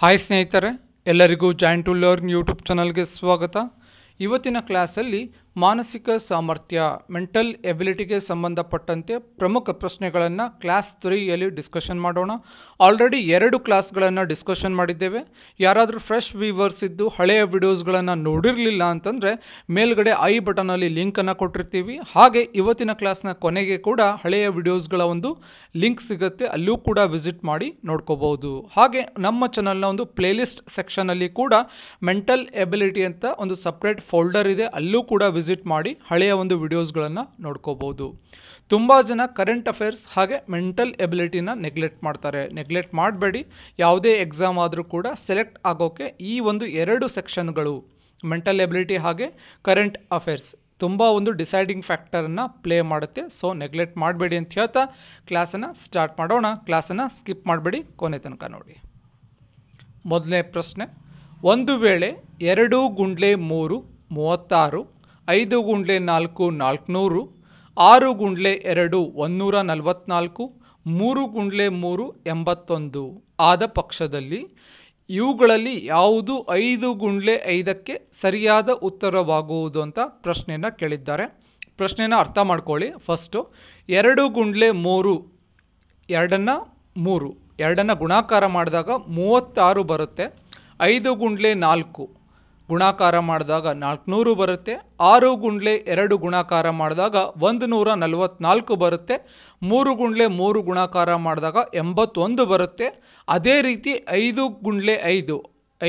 hi ಸ್ನೇಹಿತರೆ ಎಲ್ಲರಿಗೂ joint to learn YouTube ಚಾನಲ್ಗೆ ಸ್ವಾಗತ ಇವತ್ತಿನ ಕ್ಲಾಸಲ್ಲಿ ಮಾನಸಿಕ ಸಾಮರ್ಥ್ಯ ಮೆಂಟಲ್ ಎಬಿಲಿಟಿಗೆ ಸಂಬಂಧಪಟ್ಟಂತೆ ಪ್ರಮುಖ ಪ್ರಶ್ನೆಗಳನ್ನು ಕ್ಲಾಸ್ ತ್ರೀಯಲ್ಲಿ ಡಿಸ್ಕಷನ್ ಮಾಡೋಣ ಆಲ್ರೆಡಿ ಎರಡು ಕ್ಲಾಸ್ಗಳನ್ನು ಡಿಸ್ಕಷನ್ ಮಾಡಿದ್ದೇವೆ ಯಾರಾದರೂ ಫ್ರೆಶ್ ವೀವರ್ಸ್ ಇದ್ದು ಹಳೆಯ ವಿಡಿಯೋಸ್ಗಳನ್ನು ನೋಡಿರಲಿಲ್ಲ ಅಂತಂದರೆ ಮೇಲ್ಗಡೆ ಐ ಬಟನಲ್ಲಿ ಲಿಂಕನ್ನು ಕೊಟ್ಟಿರ್ತೀವಿ ಹಾಗೆ ಇವತ್ತಿನ ಕ್ಲಾಸ್ನ ಕೊನೆಗೆ ಕೂಡ ಹಳೆಯ ವಿಡಿಯೋಸ್ಗಳ ಒಂದು ಲಿಂಕ್ ಸಿಗುತ್ತೆ ಅಲ್ಲೂ ಕೂಡ ವಿಸಿಟ್ ಮಾಡಿ ನೋಡ್ಕೋಬಹುದು ಹಾಗೆ ನಮ್ಮ ಚಾನಲ್ನ ಒಂದು ಪ್ಲೇಲಿಸ್ಟ್ ಸೆಕ್ಷನಲ್ಲಿ ಕೂಡ ಮೆಂಟಲ್ ಎಬಿಲಿಟಿ ಅಂತ ಒಂದು ಸಪ್ರೇಟ್ ಫೋಲ್ಡರ್ ಇದೆ ಅಲ್ಲೂ ಕೂಡ ವಿಸಿಟ್ ಮಾಡಿ ಹಳೆಯ ಒಂದು ವಿಡಿಯೋಸ್ಗಳನ್ನು ನೋಡ್ಕೋಬೋದು ತುಂಬ ಜನ ಕರೆಂಟ್ ಅಫೇರ್ಸ್ ಹಾಗೆ ಮೆಂಟಲ್ ಎಬಿಲಿಟಿನ ನೆಗ್ಲೆಕ್ಟ್ ಮಾಡ್ತಾರೆ ನೆಗ್ಲೆಕ್ಟ್ ಮಾಡಬೇಡಿ ಯಾವುದೇ ಎಕ್ಸಾಮ್ ಆದರೂ ಕೂಡ ಸೆಲೆಕ್ಟ್ ಆಗೋಕ್ಕೆ ಈ ಒಂದು ಎರಡು ಸೆಕ್ಷನ್ಗಳು ಮೆಂಟಲ್ ಎಬಿಲಿಟಿ ಹಾಗೆ ಕರೆಂಟ್ ಅಫೇರ್ಸ್ ತುಂಬ ಒಂದು ಡಿಸೈಡಿಂಗ್ ಫ್ಯಾಕ್ಟರನ್ನು ಪ್ಲೇ ಮಾಡುತ್ತೆ ಸೊ ನೆಗ್ಲೆಕ್ಟ್ ಮಾಡಬೇಡಿ ಅಂತ ಹೇಳ್ತಾ ಕ್ಲಾಸನ್ನು ಸ್ಟಾರ್ಟ್ ಮಾಡೋಣ ಕ್ಲಾಸನ್ನು ಸ್ಕಿಪ್ ಮಾಡಬೇಡಿ ಕೊನೆ ತನಕ ನೋಡಿ ಮೊದಲನೇ ಪ್ರಶ್ನೆ ಒಂದು ವೇಳೆ ಎರಡು ಗುಂಡ್ಲೆ ಮೂರು ಮೂವತ್ತಾರು ಐದು ಗುಂಡ್ಲೆ ನಾಲ್ಕು ನಾಲ್ಕುನೂರು ಆರು ಗುಂಡ್ಲೆ ಎರಡು ಒಂದೂರ ನಲವತ್ನಾಲ್ಕು ಮೂರು ಗುಂಡ್ಲೆ ಮೂರು ಎಂಬತ್ತೊಂದು ಆದ ಪಕ್ಷದಲ್ಲಿ ಇವುಗಳಲ್ಲಿ ಯಾವುದು ಐದು ಗುಂಡ್ಲೆ ಐದಕ್ಕೆ ಸರಿಯಾದ ಉತ್ತರವಾಗುವುದು ಅಂತ ಪ್ರಶ್ನೆಯನ್ನು ಕೇಳಿದ್ದಾರೆ ಪ್ರಶ್ನೆಯನ್ನು ಅರ್ಥ ಮಾಡ್ಕೊಳ್ಳಿ ಫಸ್ಟು ಎರಡು ಗುಂಡ್ಲೆ ಮೂರು ಎರಡನ್ನು ಮೂರು ಎರಡನ್ನು ಗುಣಾಕಾರ ಮಾಡಿದಾಗ ಮೂವತ್ತಾರು ಬರುತ್ತೆ ಐದು ಗುಂಡ್ಲೆ ನಾಲ್ಕು ಗುಣಾಕಾರ ಮಾಡಿದಾಗ ನಾಲ್ಕುನೂರು ಬರುತ್ತೆ ಆರು ಗುಂಡ್ಲೆ ಎರಡು ಗುಣಾಕಾರ ಮಾಡಿದಾಗ ಒಂದು ನೂರ ನಲವತ್ತ್ನಾಲ್ಕು ಬರುತ್ತೆ ಮೂರು ಗುಂಡ್ಲೆ ಮೂರು ಗುಣಾಕಾರ ಮಾಡಿದಾಗ ಎಂಬತ್ತೊಂದು ಬರುತ್ತೆ ಅದೇ ರೀತಿ ಐದು ಗುಂಡ್ಲೆ ಐದು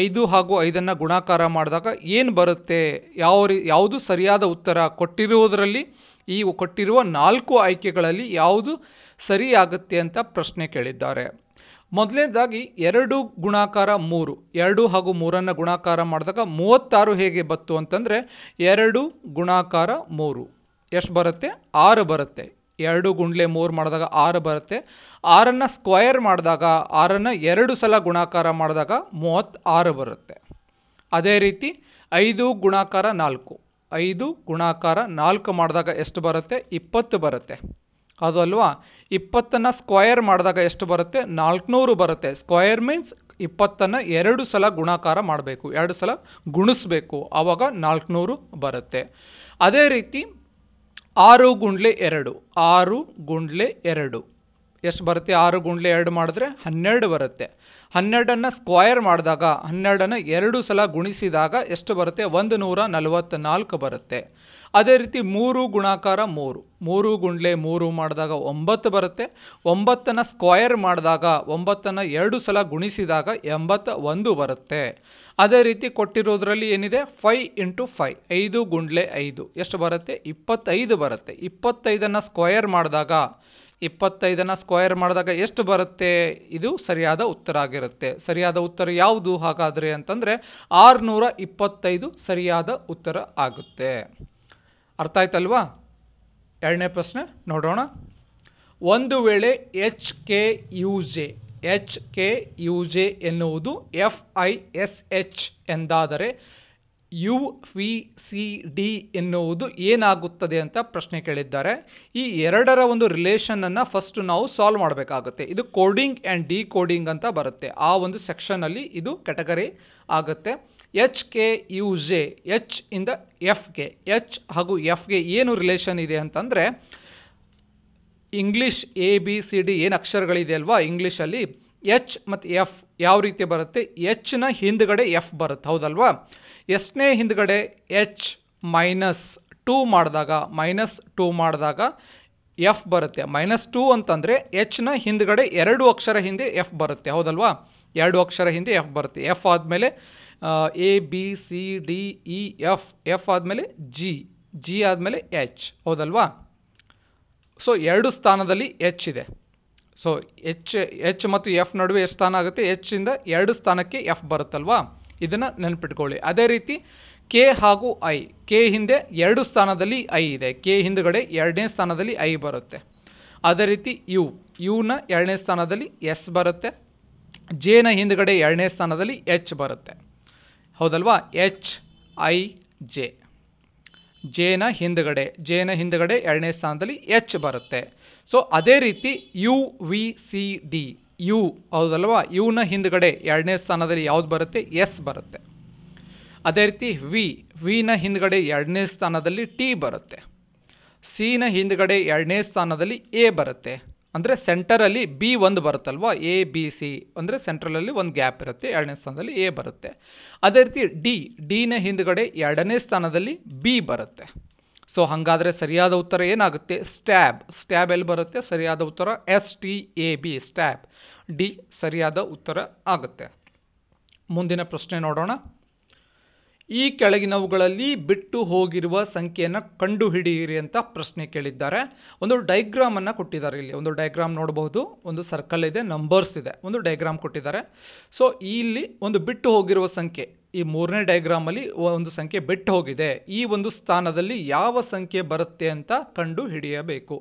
ಐದು ಹಾಗೂ ಐದನ್ನು ಗುಣಾಕಾರ ಮಾಡಿದಾಗ ಏನು ಬರುತ್ತೆ ಯಾವ ರೀ ಯಾವುದು ಸರಿಯಾದ ಉತ್ತರ ಕೊಟ್ಟಿರುವುದರಲ್ಲಿ ಈ ಕೊಟ್ಟಿರುವ ನಾಲ್ಕು ಆಯ್ಕೆಗಳಲ್ಲಿ ಯಾವುದು ಸರಿಯಾಗುತ್ತೆ ಅಂತ ಪ್ರಶ್ನೆ ಕೇಳಿದ್ದಾರೆ ಮೊದಲನೇದಾಗಿ ಎರಡು ಗುಣಾಕಾರ ಮೂರು ಎರಡು ಹಾಗೂ ಮೂರನ್ನು ಗುಣಾಕಾರ ಮಾಡಿದಾಗ ಮೂವತ್ತಾರು ಹೇಗೆ ಬತ್ತು ಅಂತಂದರೆ ಎರಡು ಗುಣಾಕಾರ ಮೂರು ಎಷ್ಟು ಬರುತ್ತೆ ಆರು ಬರುತ್ತೆ ಎರಡು ಗುಂಡ್ಲೆ ಮೂರು ಮಾಡಿದಾಗ ಆರು ಬರುತ್ತೆ ಆರನ್ನು ಸ್ಕ್ವಯರ್ ಮಾಡಿದಾಗ ಆರನ್ನು ಎರಡು ಸಲ ಗುಣಾಕಾರ ಮಾಡಿದಾಗ ಮೂವತ್ತಾರು ಬರುತ್ತೆ ಅದೇ ರೀತಿ ಐದು ಗುಣಾಕಾರ ನಾಲ್ಕು ಐದು ಗುಣಾಕಾರ ನಾಲ್ಕು ಮಾಡಿದಾಗ ಎಷ್ಟು ಬರುತ್ತೆ ಇಪ್ಪತ್ತು ಬರುತ್ತೆ ಅದು ಅಲ್ವಾ ಇಪ್ಪತ್ತನ್ನು ಸ್ಕ್ವಯರ್ ಮಾಡಿದಾಗ ಎಷ್ಟು ಬರುತ್ತೆ ನಾಲ್ಕುನೂರು ಬರುತ್ತೆ ಸ್ಕ್ವಯರ್ ಮೀನ್ಸ್ ಇಪ್ಪತ್ತನ್ನು ಎರಡು ಸಲ ಗುಣಾಕಾರ ಮಾಡಬೇಕು ಎರಡು ಸಲ ಗುಣಿಸ್ಬೇಕು ಆವಾಗ ನಾಲ್ಕುನೂರು ಬರುತ್ತೆ ಅದೇ ರೀತಿ ಆರು ಗುಂಡ್ಲೆ ಎರಡು ಆರು ಗುಂಡ್ಲೆ ಎರಡು ಎಷ್ಟು ಬರುತ್ತೆ ಆರು ಗುಂಡ್ಲೆ ಎರಡು ಮಾಡಿದ್ರೆ ಹನ್ನೆರಡು ಬರುತ್ತೆ ಹನ್ನೆರಡನ್ನು ಸ್ಕ್ವಯರ್ ಮಾಡಿದಾಗ ಹನ್ನೆರಡನ್ನು ಎರಡು ಸಲ ಗುಣಿಸಿದಾಗ ಎಷ್ಟು ಬರುತ್ತೆ ಒಂದು ನೂರ ನಲವತ್ತ್ನಾಲ್ಕು ಬರುತ್ತೆ ಅದೇ ರೀತಿ ಮೂರು ಗುಣಾಕಾರ ಮೂರು ಮೂರು ಗುಂಡ್ಲೆ ಮೂರು ಮಾಡಿದಾಗ ಒಂಬತ್ತು ಬರುತ್ತೆ ಒಂಬತ್ತನ್ನು ಸ್ಕ್ವಯರ್ ಮಾಡಿದಾಗ ಒಂಬತ್ತನ್ನು ಎರಡು ಸಲ ಗುಣಿಸಿದಾಗ ಎಂಬತ್ತ ಒಂದು ಬರುತ್ತೆ ಅದೇ ರೀತಿ ಕೊಟ್ಟಿರೋದ್ರಲ್ಲಿ ಏನಿದೆ ಫೈ ಇಂಟು ಫೈ ಐದು ಗುಂಡ್ಲೆ ಐದು ಎಷ್ಟು ಬರುತ್ತೆ ಇಪ್ಪತ್ತೈದು ಬರುತ್ತೆ ಇಪ್ಪತ್ತೈದನ್ನು ಸ್ಕ್ವಯರ್ ಮಾಡಿದಾಗ ಇಪ್ಪತ್ತೈದನ್ನು ಸ್ಕ್ವಯರ್ ಮಾಡಿದಾಗ ಎಷ್ಟು ಬರುತ್ತೆ ಇದು ಸರಿಯಾದ ಉತ್ತರ ಆಗಿರುತ್ತೆ ಸರಿಯಾದ ಉತ್ತರ ಯಾವುದು ಹಾಗಾದರೆ ಅಂತಂದರೆ ಆರುನೂರ ಇಪ್ಪತ್ತೈದು ಸರಿಯಾದ ಉತ್ತರ ಆಗುತ್ತೆ ಅರ್ಥ ಆಯ್ತಲ್ವಾ ಎರಡನೇ ಪ್ರಶ್ನೆ ನೋಡೋಣ ಒಂದು ವೇಳೆ H K U J H K U J ಎನ್ನುವುದು ಎಫ್ ಐ ಎಸ್ ಎಚ್ ಎಂದಾದರೆ ಯು ವಿ ಸಿ ಡಿ ಎನ್ನುವುದು ಏನಾಗುತ್ತದೆ ಅಂತ ಪ್ರಶ್ನೆ ಕೇಳಿದ್ದಾರೆ ಈ ಎರಡರ ಒಂದು ರಿಲೇಷನನ್ನು ಫಸ್ಟ್ ನಾವು ಸಾಲ್ವ್ ಮಾಡಬೇಕಾಗುತ್ತೆ ಇದು ಕೋಡಿಂಗ್ ಆ್ಯಂಡ್ ಡಿ ಕೋಡಿಂಗ್ ಅಂತ ಬರುತ್ತೆ ಆ ಒಂದು ಸೆಕ್ಷನಲ್ಲಿ ಇದು ಕೆಟಗರಿ ಆಗುತ್ತೆ H K U J H ಇಂದ ಎಫ್ಗೆ ಎಚ್ ಹಾಗೂ ಎಫ್ಗೆ ಏನು ರಿಲೇಷನ್ ಇದೆ ಅಂತಂದರೆ English A B C D ಏನು ಅಕ್ಷರಗಳಿದೆ ಅಲ್ವಾ ಇಂಗ್ಲೀಷಲ್ಲಿ ಎಚ್ ಮತ್ತು ಎಫ್ ಯಾವ ರೀತಿ ಬರುತ್ತೆ ಎಚ್ನ ಹಿಂದ್ಗಡೆ ಎಫ್ ಬರುತ್ತೆ ಹೌದಲ್ವಾ ಎಷ್ಟನೇ ಹಿಂದ್ಗಡೆ ಎಚ್ ಮೈನಸ್ ಟೂ ಮಾಡಿದಾಗ ಮೈನಸ್ ಟೂ ಮಾಡಿದಾಗ ಎಫ್ ಬರುತ್ತೆ ಮೈನಸ್ ಟೂ ಅಂತಂದರೆ ಎಚ್ನ ಹಿಂದ್ಗಡೆ ಎರಡು ಅಕ್ಷರ ಹಿಂದೆ ಎಫ್ ಬರುತ್ತೆ ಹೌದಲ್ವಾ ಎರಡು ಅಕ್ಷರ ಹಿಂದೆ ಎಫ್ ಬರುತ್ತೆ ಎಫ್ ಆದಮೇಲೆ A B C D E F e, F ಆದಮೇಲೆ ಜಿ ಜಿ ಆದಮೇಲೆ ಎಚ್ ಹೌದಲ್ವಾ ಸೊ ಎರಡು ಸ್ಥಾನದಲ್ಲಿ ಎಚ್ ಇದೆ ಸೊ ಎಚ್ ಎಚ್ ಮತ್ತು ಎಫ್ ನಡುವೆ ಎಷ್ಟು ಸ್ಥಾನ ಆಗುತ್ತೆ ಎಚ್ ಇಂದ ಎರಡು ಸ್ಥಾನಕ್ಕೆ ಎಫ್ ಬರುತ್ತಲ್ವಾ ಇದನ್ನು ನೆನಪಿಟ್ಕೊಳ್ಳಿ ಅದೇ ರೀತಿ ಕೆ ಹಾಗೂ ಐ ಕೆ ಹಿಂದೆ ಎರಡು ಸ್ಥಾನದಲ್ಲಿ ಐ ಇದೆ ಕೆ ಹಿಂದುಗಡೆ ಎರಡನೇ ಸ್ಥಾನದಲ್ಲಿ ಐ ಬರುತ್ತೆ ಅದೇ ರೀತಿ ಯು ಯುನ ಎರಡನೇ ಸ್ಥಾನದಲ್ಲಿ ಎಸ್ ಬರುತ್ತೆ ಜೇನ ಹಿಂದುಗಡೆ ಎರಡನೇ ಸ್ಥಾನದಲ್ಲಿ ಎಚ್ ಬರುತ್ತೆ ಹೌದಲ್ವಾ ಎಚ್ ಐ ಜೆ ಜೇನ ಹಿಂದುಗಡೆ ಜೇನ ಹಿಂದುಗಡೆ ಎರಡನೇ ಸ್ಥಾನದಲ್ಲಿ ಎಚ್ ಬರುತ್ತೆ ಸೊ ಅದೇ ರೀತಿ U V C D U ಹೌದಲ್ವ ಯುನ ಹಿಂದ್ಗಡೆ ಎರಡನೇ ಸ್ಥಾನದಲ್ಲಿ ಯಾವುದು ಬರುತ್ತೆ ಎಸ್ ಬರುತ್ತೆ ಅದೇ ರೀತಿ ವಿ ವಿನ ಹಿಂದ್ಗಡೆ ಎರಡನೇ ಸ್ಥಾನದಲ್ಲಿ ಟಿ ಬರುತ್ತೆ ಸಿನ ಹಿಂದ್ಗಡೆ ಎರಡನೇ ಸ್ಥಾನದಲ್ಲಿ ಎ ಬರುತ್ತೆ ಅಂದರೆ ಸೆಂಟರಲ್ಲಿ ಬಿ ಒಂದು ಬರುತ್ತಲ್ವ ಎ ಬಿ ಸಿ ಅಂದರೆ ಸೆಂಟ್ರಲಲ್ಲಿ ಒಂದು ಗ್ಯಾಪ್ ಇರುತ್ತೆ ಎರಡನೇ ಸ್ಥಾನದಲ್ಲಿ ಎ ಬರುತ್ತೆ ಅದೇ ರೀತಿ ಡಿ ಡಿನ ಹಿಂದ್ಗಡೆ ಎರಡನೇ ಸ್ಥಾನದಲ್ಲಿ ಬಿ ಬರುತ್ತೆ ಸೊ ಹಾಗಾದರೆ ಸರಿಯಾದ ಉತ್ತರ ಏನಾಗುತ್ತೆ ಸ್ಟ್ಯಾಬ್ ಸ್ಟ್ಯಾಬ್ ಎಲ್ಲಿ ಬರುತ್ತೆ ಸರಿಯಾದ ಉತ್ತರ S T A B stab D ಸರಿಯಾದ ಉತ್ತರ ಆಗುತ್ತೆ ಮುಂದಿನ ಪ್ರಶ್ನೆ ನೋಡೋಣ ಈ ಕೆಳಗಿನವುಗಳಲ್ಲಿ ಬಿಟ್ಟು ಹೋಗಿರುವ ಸಂಖ್ಯೆಯನ್ನು ಕಂಡುಹಿಡಿಯಿರಿ ಅಂತ ಪ್ರಶ್ನೆ ಕೇಳಿದ್ದಾರೆ ಒಂದು ಡೈಗ್ರಾಮನ್ನು ಕೊಟ್ಟಿದ್ದಾರೆ ಇಲ್ಲಿ ಒಂದು ಡೈಗ್ರಾಮ್ ನೋಡಬಹುದು ಒಂದು ಸರ್ಕಲ್ ಇದೆ ನಂಬರ್ಸ್ ಇದೆ ಒಂದು ಡೈಗ್ರಾಮ್ ಕೊಟ್ಟಿದ್ದಾರೆ ಸೊ ಇಲ್ಲಿ ಒಂದು ಬಿಟ್ಟು ಹೋಗಿರುವ ಸಂಖ್ಯೆ ಈ ಮೂರನೇ ಡಯಾಗ್ರಾಮಲ್ಲಿ ಒಂದು ಸಂಖ್ಯೆ ಬಿಟ್ಟು ಹೋಗಿದೆ ಈ ಒಂದು ಸ್ಥಾನದಲ್ಲಿ ಯಾವ ಸಂಖ್ಯೆ ಬರುತ್ತೆ ಅಂತ ಕಂಡು ಹಿಡಿಯಬೇಕು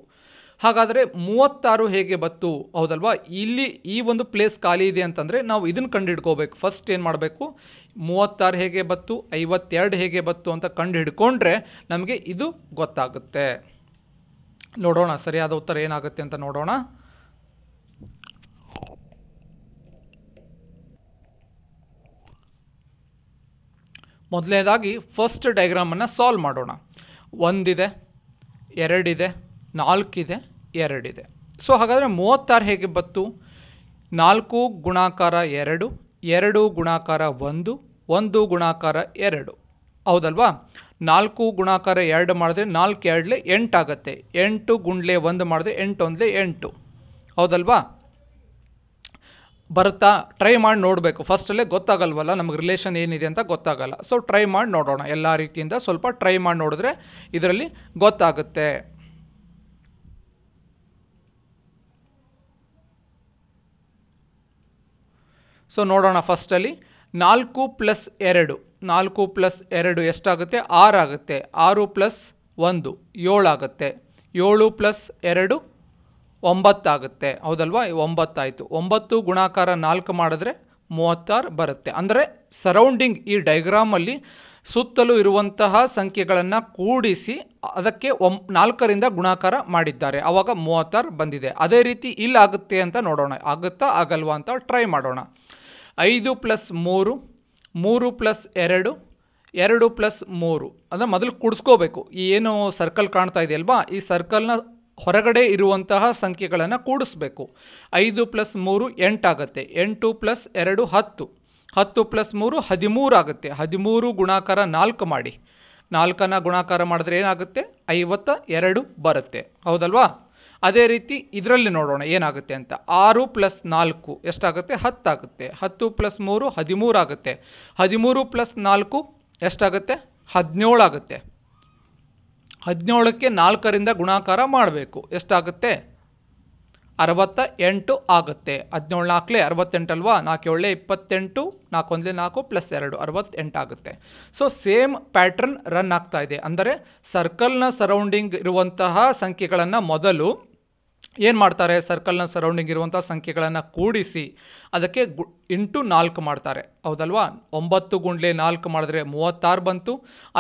ಹಾಗಾದರೆ ಮೂವತ್ತಾರು ಹೇಗೆ ಬತ್ತು ಹೌದಲ್ವಾ ಇಲ್ಲಿ ಈ ಒಂದು ಪ್ಲೇಸ್ ಖಾಲಿ ಇದೆ ಅಂತಂದರೆ ನಾವು ಇದನ್ನು ಕಂಡು ಹಿಡ್ಕೋಬೇಕು ಫಸ್ಟ್ ಏನು ಮಾಡಬೇಕು ಮೂವತ್ತಾರು ಹೇಗೆ ಬತ್ತು ಐವತ್ತೆರಡು ಹೇಗೆ ಬತ್ತು ಅಂತ ಕಂಡು ಹಿಡ್ಕೊಂಡ್ರೆ ನಮಗೆ ಇದು ಗೊತ್ತಾಗುತ್ತೆ ನೋಡೋಣ ಸರಿಯಾದ ಉತ್ತರ ಏನಾಗುತ್ತೆ ಅಂತ ನೋಡೋಣ ಮೊದಲನೇದಾಗಿ ಫಸ್ಟ್ ಡೈಗ್ರಾಮನ್ನು ಸಾಲ್ವ್ ಮಾಡೋಣ ಒಂದಿದೆ ಎರಡಿದೆ ನಾಲ್ಕಿದೆ ಎರಡಿದೆ ಸೊ ಹಾಗಾದರೆ ಮೂವತ್ತಾರು ಹೇಗೆ ಬತ್ತು ನಾಲ್ಕು ಗುಣಾಕಾರ ಎರಡು ಎರಡು ಗುಣಾಕಾರ ಒಂದು ಒಂದು ಗುಣಾಕಾರ ಎರಡು ಹೌದಲ್ವಾ ನಾಲ್ಕು ಗುಣಾಕಾರ ಎರಡು ಮಾಡಿದ್ರೆ ನಾಲ್ಕು ಎರಡಲೆ ಎಂಟಾಗತ್ತೆ ಎಂಟು ಗುಂಡ್ಲೆ ಒಂದು ಮಾಡಿದ್ರೆ ಒಂದಲೇ ಎಂಟು ಹೌದಲ್ವಾ ಬರುತ್ತಾ ಟ್ರೈ ಮಾಡಿ ನೋಡಬೇಕು ಫಸ್ಟಲ್ಲೇ ಗೊತ್ತಾಗಲ್ವಲ್ಲ ನಮಗೆ ರಿಲೇಷನ್ ಏನಿದೆ ಅಂತ ಗೊತ್ತಾಗಲ್ಲ ಸೊ ಟ್ರೈ ಮಾಡಿ ನೋಡೋಣ ಎಲ್ಲ ರೀತಿಯಿಂದ ಸ್ವಲ್ಪ ಟ್ರೈ ಮಾಡಿ ನೋಡಿದ್ರೆ ಇದರಲ್ಲಿ ಗೊತ್ತಾಗುತ್ತೆ ಸೊ ನೋಡೋಣ ಫಸ್ಟಲ್ಲಿ ನಾಲ್ಕು ಪ್ಲಸ್ ಎರಡು ನಾಲ್ಕು ಪ್ಲಸ್ ಎರಡು ಎಷ್ಟಾಗುತ್ತೆ ಆರಾಗುತ್ತೆ ಆರು ಪ್ಲಸ್ ಒಂದು ಏಳಾಗುತ್ತೆ ಏಳು ಪ್ಲಸ್ ಎರಡು ಒಂಬತ್ತಾಗುತ್ತೆ ಹೌದಲ್ವಾ ಒಂಬತ್ತಾಯಿತು ಒಂಬತ್ತು ಗುಣಾಕಾರ ನಾಲ್ಕು ಮಾಡಿದ್ರೆ ಮೂವತ್ತಾರು ಬರುತ್ತೆ ಅಂದರೆ ಸರೌಂಡಿಂಗ್ ಈ ಡೈಗ್ರಾಮಲ್ಲಿ ಸುತ್ತಲೂ ಇರುವಂತಹ ಸಂಖ್ಯೆಗಳನ್ನು ಕೂಡಿಸಿ ಅದಕ್ಕೆ ಒಂ ನಾಲ್ಕರಿಂದ ಗುಣಾಕಾರ ಮಾಡಿದ್ದಾರೆ ಆವಾಗ ಮೂವತ್ತಾರು ಬಂದಿದೆ ಅದೇ ರೀತಿ ಇಲ್ಲಾಗುತ್ತೆ ಅಂತ ನೋಡೋಣ ಆಗುತ್ತಾ ಆಗಲ್ವಾ ಅಂತ ಟ್ರೈ ಮಾಡೋಣ ಐದು ಪ್ಲಸ್ ಮೂರು ಮೂರು ಪ್ಲಸ್ ಎರಡು ಎರಡು ಪ್ಲಸ್ ಮೂರು ಅಂದರೆ ಮೊದಲು ಈ ಏನು ಸರ್ಕಲ್ ಕಾಣ್ತಾ ಇದೆ ಅಲ್ವಾ ಈ ಸರ್ಕಲ್ನ ಹೊರಗಡೆ ಇರುವಂತಹ ಸಂಖ್ಯೆಗಳನ್ನು ಕೂಡಿಸ್ಬೇಕು ಐದು ಪ್ಲಸ್ ಮೂರು ಎಂಟಾಗತ್ತೆ ಎಂಟು ಪ್ಲಸ್ ಎರಡು ಹತ್ತು ಹತ್ತು ಪ್ಲಸ್ ಮೂರು ಹದಿಮೂರು ಆಗುತ್ತೆ ಹದಿಮೂರು ಗುಣಾಕಾರ ನಾಲ್ಕು ಮಾಡಿ ನಾಲ್ಕನ್ನು ಗುಣಾಕಾರ ಮಾಡಿದ್ರೆ ಏನಾಗುತ್ತೆ ಐವತ್ತ ಎರಡು ಬರುತ್ತೆ ಹೌದಲ್ವಾ ಅದೇ ರೀತಿ ಇದರಲ್ಲಿ ನೋಡೋಣ ಏನಾಗುತ್ತೆ ಅಂತ ಆರು ಪ್ಲಸ್ ನಾಲ್ಕು ಎಷ್ಟಾಗುತ್ತೆ ಹತ್ತಾಗುತ್ತೆ ಹತ್ತು ಪ್ಲಸ್ ಮೂರು ಹದಿಮೂರು ಆಗುತ್ತೆ ಹದಿಮೂರು ಪ್ಲಸ್ ನಾಲ್ಕು ಎಷ್ಟಾಗುತ್ತೆ ಹದಿನೇಳಾಗುತ್ತೆ ಹದಿನೇಳಕ್ಕೆ ನಾಲ್ಕರಿಂದ ಗುಣಾಕಾರ ಮಾಡಬೇಕು ಎಷ್ಟಾಗುತ್ತೆ ಅರವತ್ತ ಎಂಟು ಆಗುತ್ತೆ ಹದಿನೇಳು ನಾಲ್ಕಲೇ ಅರವತ್ತೆಂಟಲ್ವಾ ನಾಲ್ಕು ಏಳೆ ಇಪ್ಪತ್ತೆಂಟು ನಾಲ್ಕು ಒಂದಲೇ ನಾಲ್ಕು ಪ್ಲಸ್ ಎರಡು ಅರವತ್ತೆಂಟು ಆಗುತ್ತೆ ಸೊ ಸೇಮ್ ಪ್ಯಾಟ್ರನ್ ರನ್ ಆಗ್ತಾ ಇದೆ ಅಂದರೆ ಸರ್ಕಲ್ನ ಸರೌಂಡಿಂಗ್ ಇರುವಂತಹ ಸಂಖ್ಯೆಗಳನ್ನು ಮೊದಲು ಏನು ಮಾಡ್ತಾರೆ ಸರ್ಕಲ್ನ ಸರೌಂಡಿಂಗ್ ಇರುವಂಥ ಸಂಖ್ಯೆಗಳನ್ನು ಕೂಡಿಸಿ ಅದಕ್ಕೆ ಗು ಇಂಟು ನಾಲ್ಕು ಮಾಡ್ತಾರೆ ಹೌದಲ್ವಾ ಒಂಬತ್ತು ಗುಂಡ್ಲೆ ನಾಲ್ಕು ಮಾಡಿದ್ರೆ ಮೂವತ್ತಾರು ಬಂತು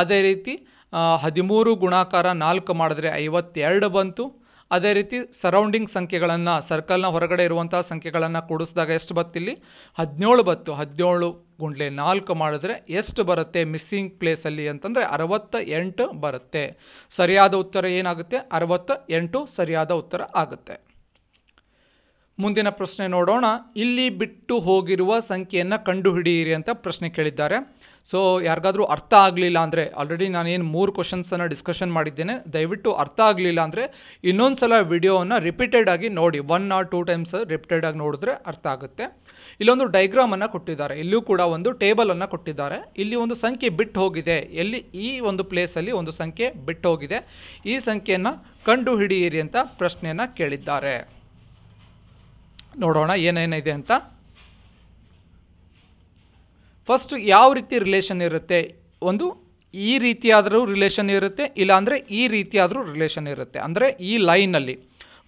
ಅದೇ ರೀತಿ ಹದಿಮೂರು ಗುಣಾಕಾರ ನಾಲ್ಕು ಮಾಡಿದ್ರೆ ಐವತ್ತೆರಡು ಬಂತು ಅದೇ ರೀತಿ ಸರೌಂಡಿಂಗ್ ಸಂಖ್ಯೆಗಳನ್ನು ಸರ್ಕಲ್ನ ಹೊರಗಡೆ ಇರುವಂಥ ಸಂಖ್ಯೆಗಳನ್ನು ಕೂಡಿಸಿದಾಗ ಎಷ್ಟು ಬತ್ತಿಲ್ಲಿ ಹದಿನೇಳು ಬತ್ತು ಹದಿನೇಳು ಗುಂಡ್ಲೆ ನಾಲ್ಕು ಮಾಡಿದ್ರೆ ಎಷ್ಟು ಬರುತ್ತೆ ಮಿಸ್ಸಿಂಗ್ ಪ್ಲೇಸಲ್ಲಿ ಅಂತಂದರೆ ಅರವತ್ತ ಎಂಟು ಬರುತ್ತೆ ಸರಿಯಾದ ಉತ್ತರ ಏನಾಗುತ್ತೆ ಅರವತ್ತ ಎಂಟು ಸರಿಯಾದ ಉತ್ತರ ಆಗುತ್ತೆ ಮುಂದಿನ ಪ್ರಶ್ನೆ ನೋಡೋಣ ಇಲ್ಲಿ ಬಿಟ್ಟು ಹೋಗಿರುವ ಸಂಖ್ಯೆಯನ್ನು ಕಂಡುಹಿಡಿಯಿರಿ ಅಂತ ಪ್ರಶ್ನೆ ಕೇಳಿದ್ದಾರೆ ಸೊ ಯಾರಿಗಾದರೂ ಅರ್ಥ ಆಗಲಿಲ್ಲ ಅಂದರೆ ಆಲ್ರೆಡಿ ನಾನೇನು ಮೂರು ಕ್ವಶನ್ಸನ್ನು ಡಿಸ್ಕಷನ್ ಮಾಡಿದ್ದೇನೆ ದಯವಿಟ್ಟು ಅರ್ಥ ಆಗಲಿಲ್ಲ ಅಂದರೆ ಇನ್ನೊಂದು ಸಲ ವಿಡಿಯೋವನ್ನು ರಿಪೀಟೆಡ್ ಆಗಿ ನೋಡಿ one or two times repeated ಆಗಿ ನೋಡಿದ್ರೆ ಅರ್ಥ ಆಗುತ್ತೆ ಇಲ್ಲೊಂದು ಡೈಗ್ರಾಮನ್ನು ಕೊಟ್ಟಿದ್ದಾರೆ ಇಲ್ಲೂ ಕೂಡ ಒಂದು ಟೇಬಲನ್ನು ಕೊಟ್ಟಿದ್ದಾರೆ ಇಲ್ಲಿ ಒಂದು ಸಂಖ್ಯೆ ಬಿಟ್ಟು ಹೋಗಿದೆ ಎಲ್ಲಿ ಈ ಒಂದು ಪ್ಲೇಸಲ್ಲಿ ಒಂದು ಸಂಖ್ಯೆ ಬಿಟ್ಟು ಹೋಗಿದೆ ಈ ಸಂಖ್ಯೆಯನ್ನು ಕಂಡು ಹಿಡಿಯಿರಿ ಅಂತ ಪ್ರಶ್ನೆಯನ್ನು ಕೇಳಿದ್ದಾರೆ ನೋಡೋಣ ಏನೇನಿದೆ ಅಂತ ಫಸ್ಟ್ ಯಾವ ರೀತಿ ರಿಲೇಷನ್ ಇರುತ್ತೆ ಒಂದು ಈ ರೀತಿಯಾದರೂ ರಿಲೇಷನ್ ಇರುತ್ತೆ ಇಲ್ಲಾಂದರೆ ಈ ರೀತಿಯಾದರೂ ರಿಲೇಷನ್ ಇರುತ್ತೆ ಅಂದರೆ ಈ ಲೈನಲ್ಲಿ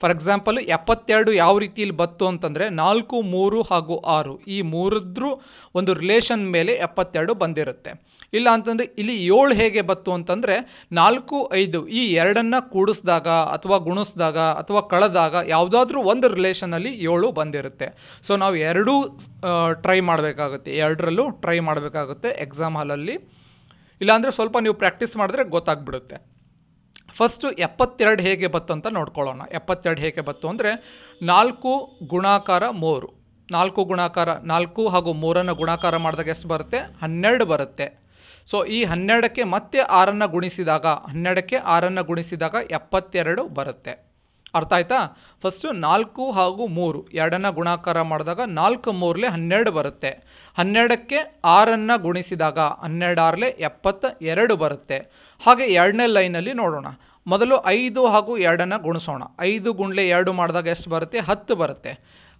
ಫಾರ್ ಎಕ್ಸಾಂಪಲ್ ಎಪ್ಪತ್ತೆರಡು ಯಾವ ರೀತಿಯಲ್ಲಿ ಬತ್ತು ಅಂತಂದರೆ ನಾಲ್ಕು ಮೂರು ಹಾಗೂ ಆರು ಈ ಮೂರದ್ರೂ ಒಂದು ರಿಲೇಷನ್ ಮೇಲೆ ಎಪ್ಪತ್ತೆರಡು ಬಂದಿರುತ್ತೆ ಇಲ್ಲ ಅಂತಂದರೆ ಇಲ್ಲಿ ಏಳು ಹೇಗೆ ಬತ್ತು ಅಂತಂದರೆ ನಾಲ್ಕು ಐದು ಈ ಎರಡನ್ನು ಕೂಡಿಸಿದಾಗ ಅಥವಾ ಗುಣಿಸಿದಾಗ ಅಥವಾ ಕಳೆದಾಗ ಯಾವುದಾದ್ರೂ ಒಂದು ರಿಲೇಷನಲ್ಲಿ ಏಳು ಬಂದಿರುತ್ತೆ ಸೊ ನಾವು ಎರಡೂ ಟ್ರೈ ಮಾಡಬೇಕಾಗುತ್ತೆ ಎರಡರಲ್ಲೂ ಟ್ರೈ ಮಾಡಬೇಕಾಗುತ್ತೆ ಎಕ್ಸಾಮ್ ಹಾಲಲ್ಲಿ ಇಲ್ಲಾಂದರೆ ಸ್ವಲ್ಪ ನೀವು ಪ್ರಾಕ್ಟೀಸ್ ಮಾಡಿದ್ರೆ ಗೊತ್ತಾಗ್ಬಿಡುತ್ತೆ ಫಸ್ಟು ಎಪ್ಪತ್ತೆರಡು ಹೇಗೆ ಬತ್ತು ಅಂತ ನೋಡ್ಕೊಳ್ಳೋಣ ಎಪ್ಪತ್ತೆರಡು ಹೇಗೆ ಬತ್ತು ಅಂದರೆ ನಾಲ್ಕು ಗುಣಾಕಾರ ಮೂರು ನಾಲ್ಕು ಗುಣಾಕಾರ ನಾಲ್ಕು ಹಾಗೂ ಮೂರನ್ನು ಗುಣಾಕಾರ ಮಾಡಿದಾಗ ಎಷ್ಟು ಬರುತ್ತೆ ಹನ್ನೆರಡು ಬರುತ್ತೆ ಸೊ ಈ ಹನ್ನೆರಡಕ್ಕೆ ಮತ್ತೆ ಆರನ್ನು ಗುಣಿಸಿದಾಗ ಹನ್ನೆರಡಕ್ಕೆ ಆರನ್ನು ಗುಣಿಸಿದಾಗ ಎಪ್ಪತ್ತೆರಡು ಬರುತ್ತೆ ಅರ್ಥ ಆಯಿತಾ ಫಸ್ಟು ನಾಲ್ಕು ಹಾಗೂ ಮೂರು ಎರಡನ್ನು ಗುಣಾಕಾರ ಮಾಡಿದಾಗ ನಾಲ್ಕು ಮೂರಲೆ ಹನ್ನೆರಡು ಬರುತ್ತೆ ಹನ್ನೆರಡಕ್ಕೆ ಆರನ್ನು ಗುಣಿಸಿದಾಗ ಹನ್ನೆರಡು ಆರಲೆ ಎಪ್ಪತ್ತ ಎರಡು ಬರುತ್ತೆ ಹಾಗೆ ಎರಡನೇ ಲೈನಲ್ಲಿ ನೋಡೋಣ ಮೊದಲು ಐದು ಹಾಗೂ ಎರಡನ್ನು ಗುಣಿಸೋಣ ಐದು ಗುಂಡ್ಲೆ ಎರಡು ಮಾಡಿದಾಗ ಎಷ್ಟು ಬರುತ್ತೆ ಹತ್ತು ಬರುತ್ತೆ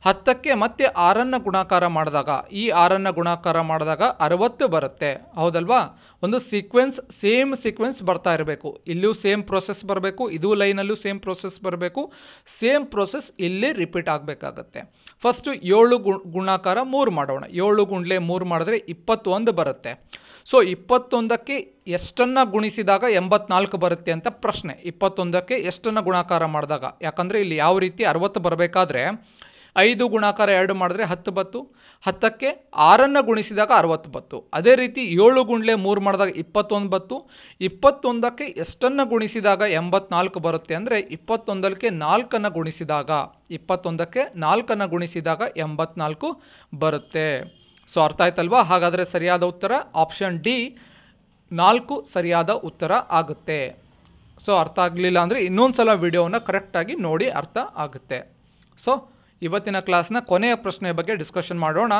ಹತ್ತಕ್ಕೆ ಮತ್ತೆ ಆರನ್ನು ಗುಣಾಕಾರ ಮಾಡಿದಾಗ ಈ ಆರನ್ನು ಗುಣಾಕಾರ ಮಾಡಿದಾಗ ಅರವತ್ತು ಬರುತ್ತೆ ಹೌದಲ್ವಾ ಒಂದು ಸೀಕ್ವೆನ್ಸ್ ಸೇಮ್ ಸೀಕ್ವೆನ್ಸ್ ಬರ್ತಾ ಇರಬೇಕು ಇಲ್ಲೂ ಸೇಮ್ ಪ್ರೊಸೆಸ್ ಬರಬೇಕು ಇದು ಲೈನಲ್ಲೂ ಸೇಮ್ ಪ್ರೊಸೆಸ್ ಬರಬೇಕು ಸೇಮ್ ಪ್ರೊಸೆಸ್ ಇಲ್ಲೇ ರಿಪೀಟ್ ಆಗಬೇಕಾಗತ್ತೆ ಫಸ್ಟು ಏಳು ಗುಣಾಕಾರ ಮೂರು ಮಾಡೋಣ ಏಳು ಗುಂಡ್ಲೆ ಮೂರು ಮಾಡಿದ್ರೆ ಇಪ್ಪತ್ತೊಂದು ಬರುತ್ತೆ ಸೊ ಇಪ್ಪತ್ತೊಂದಕ್ಕೆ ಎಷ್ಟನ್ನು ಗುಣಿಸಿದಾಗ ಎಂಬತ್ನಾಲ್ಕು ಬರುತ್ತೆ ಅಂತ ಪ್ರಶ್ನೆ ಇಪ್ಪತ್ತೊಂದಕ್ಕೆ ಎಷ್ಟನ್ನು ಗುಣಾಕಾರ ಮಾಡಿದಾಗ ಯಾಕಂದರೆ ಇಲ್ಲಿ ಯಾವ ರೀತಿ ಅರವತ್ತು ಬರಬೇಕಾದ್ರೆ ಐದು ಗುಣಾಕಾರ ಎರಡು ಮಾಡಿದ್ರೆ ಹತ್ತು ಬತ್ತು ಹತ್ತಕ್ಕೆ ಆರನ್ನು ಗುಣಿಸಿದಾಗ ಅರವತ್ತು ಬತ್ತು ಅದೇ ರೀತಿ ಏಳು ಗುಂಡ್ಲೆ ಮೂರು ಮಾಡಿದಾಗ ಇಪ್ಪತ್ತೊಂದು ಬತ್ತು ಇಪ್ಪತ್ತೊಂದಕ್ಕೆ ಎಷ್ಟನ್ನು ಗುಣಿಸಿದಾಗ ಎಂಬತ್ನಾಲ್ಕು ಬರುತ್ತೆ ಅಂದರೆ ಇಪ್ಪತ್ತೊಂದಕ್ಕೆ ನಾಲ್ಕನ್ನು ಗುಣಿಸಿದಾಗ ಇಪ್ಪತ್ತೊಂದಕ್ಕೆ ನಾಲ್ಕನ್ನು ಗುಣಿಸಿದಾಗ ಎಂಬತ್ನಾಲ್ಕು ಬರುತ್ತೆ ಸೊ ಅರ್ಥ ಆಯ್ತಲ್ವಾ ಹಾಗಾದರೆ ಸರಿಯಾದ ಉತ್ತರ ಆಪ್ಷನ್ ಡಿ ನಾಲ್ಕು ಸರಿಯಾದ ಉತ್ತರ ಆಗುತ್ತೆ ಸೊ ಅರ್ಥ ಆಗಲಿಲ್ಲ ಅಂದರೆ ಇನ್ನೊಂದು ಸಲ ವಿಡಿಯೋವನ್ನು ಕರೆಕ್ಟಾಗಿ ನೋಡಿ ಅರ್ಥ ಆಗುತ್ತೆ ಸೊ ಇವತ್ತಿನ ಕ್ಲಾಸ್ನ ಕೊನೆಯ ಪ್ರಶ್ನೆ ಬಗ್ಗೆ ಡಿಸ್ಕಷನ್ ಮಾಡೋಣ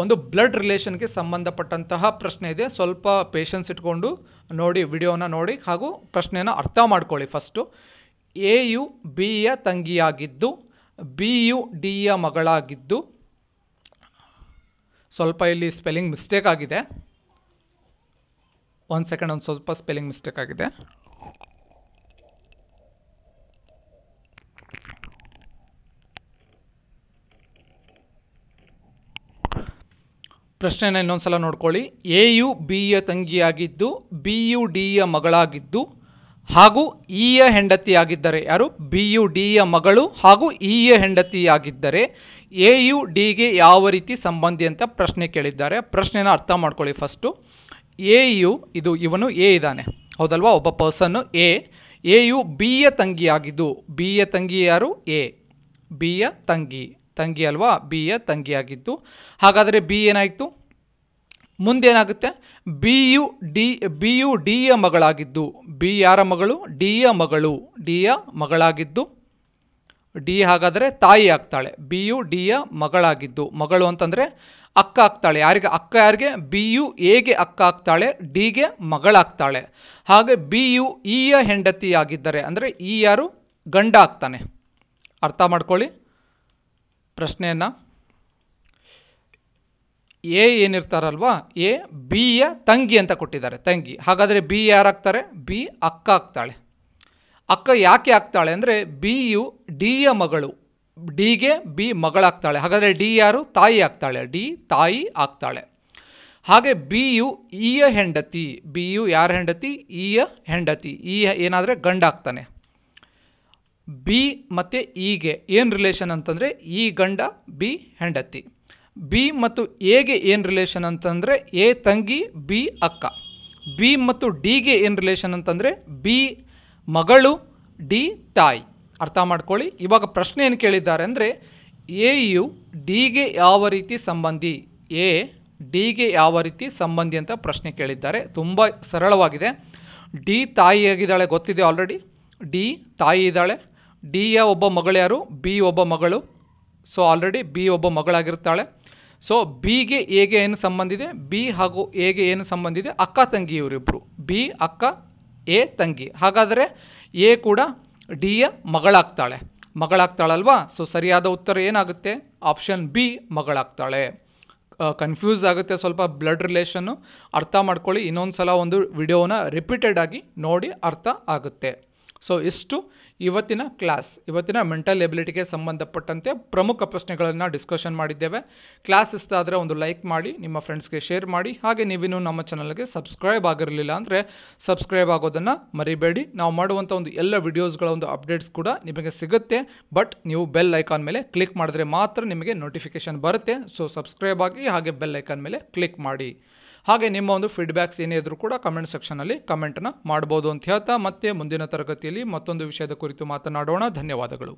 ಒಂದು ಬ್ಲಡ್ ರಿಲೇಷನ್ಗೆ ಸಂಬಂಧಪಟ್ಟಂತಹ ಪ್ರಶ್ನೆ ಇದೆ ಸ್ವಲ್ಪ ಪೇಷನ್ಸ್ ಇಟ್ಕೊಂಡು ನೋಡಿ ವಿಡಿಯೋನ ನೋಡಿ ಹಾಗೂ ಪ್ರಶ್ನೆಯನ್ನು ಅರ್ಥ ಮಾಡ್ಕೊಳ್ಳಿ ಫಸ್ಟು ಎ ಯು ಬಿ ಯ ತಂಗಿಯಾಗಿದ್ದು ಬಿ ಯು ಡಿ ಯ ಮಗಳಾಗಿದ್ದು ಸ್ವಲ್ಪ ಇಲ್ಲಿ ಸ್ಪೆಲ್ಲಿಂಗ್ ಮಿಸ್ಟೇಕ್ ಆಗಿದೆ ಒಂದು ಸೆಕೆಂಡ್ ಒಂದು ಸ್ವಲ್ಪ ಸ್ಪೆಲ್ಲಿಂಗ್ ಮಿಸ್ಟೇಕ್ ಆಗಿದೆ ಪ್ರಶ್ನೆನ ಇನ್ನೊಂದು ನೋಡ್ಕೊಳ್ಳಿ ಎ ಯು ಬಿ ಯ ತಂಗಿಯಾಗಿದ್ದು ಬಿ ಯು ಡಿ ಯ ಮಗಳಾಗಿದ್ದು ಹಾಗೂ ಇ ಯ ಹೆಂಡತಿಯಾಗಿದ್ದರೆ ಯಾರು ಬಿ ಯು ಡಿ ಯ ಮಗಳು ಹಾಗೂ ಇ ಯ ಹೆಂಡತಿಯಾಗಿದ್ದರೆ ಎ ಯು ಡಿಗೆ ಯಾವ ರೀತಿ ಸಂಬಂಧಿ ಅಂತ ಪ್ರಶ್ನೆ ಕೇಳಿದ್ದಾರೆ ಪ್ರಶ್ನೆನ ಅರ್ಥ ಮಾಡ್ಕೊಳ್ಳಿ ಫಸ್ಟು ಎ ಯು ಇದು ಇವನು ಎ ಇದ್ದಾನೆ ಹೌದಲ್ವಾ ಒಬ್ಬ person A A U B ಯ ತಂಗಿಯಾಗಿದ್ದು ಬಿ ಯ ತಂಗಿ ಯಾರು ಎ ಬಿ ಯ ತಂಗಿ ತಂಗಿ ಅಲ್ವಾ ಬಿ ಯ ತಂಗಿಯಾಗಿದ್ದು ಹಾಗಾದರೆ ಬಿ ಏನಾಯಿತು ಮುಂದೇನಾಗುತ್ತೆ B U D B U D ಯ ಮಗಳಾಗಿದ್ದು ಬಿ ಯಾರ ಮಗಳು ಡಿ ಯ ಮಗಳು ಡಿ ಯ ಮಗಳಾಗಿದ್ದು ಡಿ ಹಾಗಾದರೆ ತಾಯಿ ಆಗ್ತಾಳೆ ಬಿ ಯು ಡಿ ಯ ಮಗಳಾಗಿದ್ದು ಮಗಳು ಅಂತಂದರೆ ಅಕ್ಕ ಆಗ್ತಾಳೆ ಯಾರಿಗೆ ಅಕ್ಕ ಯಾರಿಗೆ ಬಿ ಯು ಎಗೆ ಅಕ್ಕ ಆಗ್ತಾಳೆ ಡಿಗೆ ಮಗಳಾಗ್ತಾಳೆ ಹಾಗೆ ಬಿ ಯು ಹೆಂಡತಿ ಹೆಂಡತಿಯಾಗಿದ್ದರೆ ಅಂದರೆ ಈ ಯಾರು ಗಂಡ ಆಗ್ತಾನೆ ಅರ್ಥ ಮಾಡ್ಕೊಳ್ಳಿ ಪ್ರಶ್ನೆಯನ್ನು ಎ ಏನಿರ್ತಾರಲ್ವಾ ಎ ಬಿ ಯ ತಂಗಿ ಅಂತ ಕೊಟ್ಟಿದ್ದಾರೆ ತಂಗಿ ಹಾಗಾದರೆ ಬಿ ಯಾರಾಗ್ತಾರೆ ಬಿ ಅಕ್ಕ ಆಗ್ತಾಳೆ ಅಕ್ಕ ಯಾಕೆ ಆಗ್ತಾಳೆ ಅಂದರೆ ಬಿ ಯು ಡಿ ಯ ಮಗಳು ಡಿಗೆ ಬಿ ಮಗಳಾಗ್ತಾಳೆ ಹಾಗಾದರೆ ಡಿ ಯಾರು ತಾಯಿ ಆಗ್ತಾಳೆ ಡಿ ತಾಯಿ ಆಗ್ತಾಳೆ ಹಾಗೆ ಬಿ ಯು ಇಯ ಹೆಂಡತಿ ಬಿ ಯು ಯಾರ ಹೆಂಡತಿ ಇಯ ಹೆಂಡತಿ ಇ ಏನಾದರೆ ಗಂಡಾಗ್ತಾನೆ ಬಿ ಮತ್ತು ಇಗೆ ಏನು ರಿಲೇಷನ್ ಅಂತಂದರೆ ಈ ಗಂಡ ಬಿ ಹೆಂಡತಿ ಬಿ ಮತ್ತು ಎಗೆ ಏನು ರಿಲೇಷನ್ ಅಂತಂದರೆ ಎ ತಂಗಿ ಬಿ ಅಕ್ಕ ಬಿ ಮತ್ತು ಡಿಗೆ ಏನು ರಿಲೇಷನ್ ಅಂತಂದರೆ ಬಿ ಮಗಳು ಡಿ ತಾಯಿ ಅರ್ಥ ಮಾಡ್ಕೊಳ್ಳಿ ಇವಾಗ ಪ್ರಶ್ನೆ ಏನು ಕೇಳಿದ್ದಾರೆ ಅಂದರೆ ಎ ಯು ಡಿಗೆ ಯಾವ ರೀತಿ ಸಂಬಂಧಿ ಎ ಡಿಗೆ ಯಾವ ರೀತಿ ಸಂಬಂಧಿ ಅಂತ ಪ್ರಶ್ನೆ ಕೇಳಿದ್ದಾರೆ ತುಂಬ ಸರಳವಾಗಿದೆ ಡಿ ತಾಯಿಯಾಗಿದ್ದಾಳೆ ಗೊತ್ತಿದೆ ಆಲ್ರೆಡಿ ಡಿ ತಾಯಿ ಇದ್ದಾಳೆ ಡಿ ಯ ಒಬ್ಬ ಮಗಳ ಯಾರು ಬಿ ಒಬ್ಬ ಮಗಳು ಸೊ ಆಲ್ರೆಡಿ ಬಿ ಒಬ್ಬ ಮಗಳಾಗಿರ್ತಾಳೆ ಸೊ ಬಿಗೆ ಎಗೆ ಏನು ಸಂಬಂಧಿದೆ ಬಿ ಹಾಗೂ ಎಗೆ ಏನು ಸಂಬಂಧಿದೆ ಅಕ್ಕ ತಂಗಿ ಇವರಿಬ್ಬರು ಬಿ ಅಕ್ಕ ಎ ತಂಗಿ ಹಾಗಾದರೆ ಎ ಕೂಡ ಡಿ ಯ ಮಗಳಾಗ್ತಾಳೆ ಮಗಳಾಗ್ತಾಳಲ್ವಾ ಸೊ ಸರಿಯಾದ ಉತ್ತರ ಏನಾಗುತ್ತೆ ಆಪ್ಷನ್ ಬಿ ಮಗಳಾಗ್ತಾಳೆ ಕನ್ಫ್ಯೂಸ್ ಆಗುತ್ತೆ ಸ್ವಲ್ಪ ಬ್ಲಡ್ ರಿಲೇಷನ್ನು ಅರ್ಥ ಮಾಡ್ಕೊಳ್ಳಿ ಇನ್ನೊಂದು ಸಲ ಒಂದು ವಿಡಿಯೋನ ರಿಪೀಟೆಡ್ ಆಗಿ ನೋಡಿ ಅರ್ಥ ಆಗುತ್ತೆ ಸೊ ಇಷ್ಟು ಇವತ್ತಿನ ಕ್ಲಾಸ್ ಇವತ್ತಿನ ಮೆಂಟಲ್ ಎಬಿಲಿಟಿಗೆ ಸಂಬಂಧಪಟ್ಟಂತೆ ಪ್ರಮುಖ ಪ್ರಶ್ನೆಗಳನ್ನು ಡಿಸ್ಕಷನ್ ಮಾಡಿದ್ದೇವೆ ಕ್ಲಾಸ್ ಇಷ್ಟ ಆದರೆ ಒಂದು ಲೈಕ್ ಮಾಡಿ ನಿಮ್ಮ ಫ್ರೆಂಡ್ಸ್ಗೆ ಶೇರ್ ಮಾಡಿ ಹಾಗೆ ನೀವಿನ್ನೂ ನಮ್ಮ ಚಾನಲ್ಗೆ ಸಬ್ಸ್ಕ್ರೈಬ್ ಆಗಿರಲಿಲ್ಲ ಅಂದರೆ ಸಬ್ಸ್ಕ್ರೈಬ್ ಆಗೋದನ್ನು ಮರಿಬೇಡಿ ನಾವು ಮಾಡುವಂಥ ಒಂದು ಎಲ್ಲ ವಿಡಿಯೋಸ್ಗಳ ಒಂದು ಅಪ್ಡೇಟ್ಸ್ ಕೂಡ ನಿಮಗೆ ಸಿಗುತ್ತೆ ಬಟ್ ನೀವು ಬೆಲ್ ಐಕಾನ್ ಮೇಲೆ ಕ್ಲಿಕ್ ಮಾಡಿದ್ರೆ ಮಾತ್ರ ನಿಮಗೆ ನೋಟಿಫಿಕೇಷನ್ ಬರುತ್ತೆ ಸೊ ಸಬ್ಸ್ಕ್ರೈಬ್ ಆಗಿ ಹಾಗೆ ಬೆಲ್ ಐಕಾನ್ ಮೇಲೆ ಕ್ಲಿಕ್ ಮಾಡಿ ಹಾಗೆ ನಿಮ್ಮ ಒಂದು ಫೀಡ್ಬ್ಯಾಕ್ಸ್ ಏನೇ ಇದ್ರೂ ಕೂಡ ಕಮೆಂಟ್ ಸೆಕ್ಷನಲ್ಲಿ ಕಮೆಂಟನ್ನು ಮಾಡ್ಬೋದು ಅಂತ ಹೇಳ್ತಾ ಮತ್ತೆ ಮುಂದಿನ ತರಗತಿಯಲ್ಲಿ ಮತ್ತೊಂದು ವಿಷಯದ ಕುರಿತು ಮಾತನಾಡೋಣ ಧನ್ಯವಾದಗಳು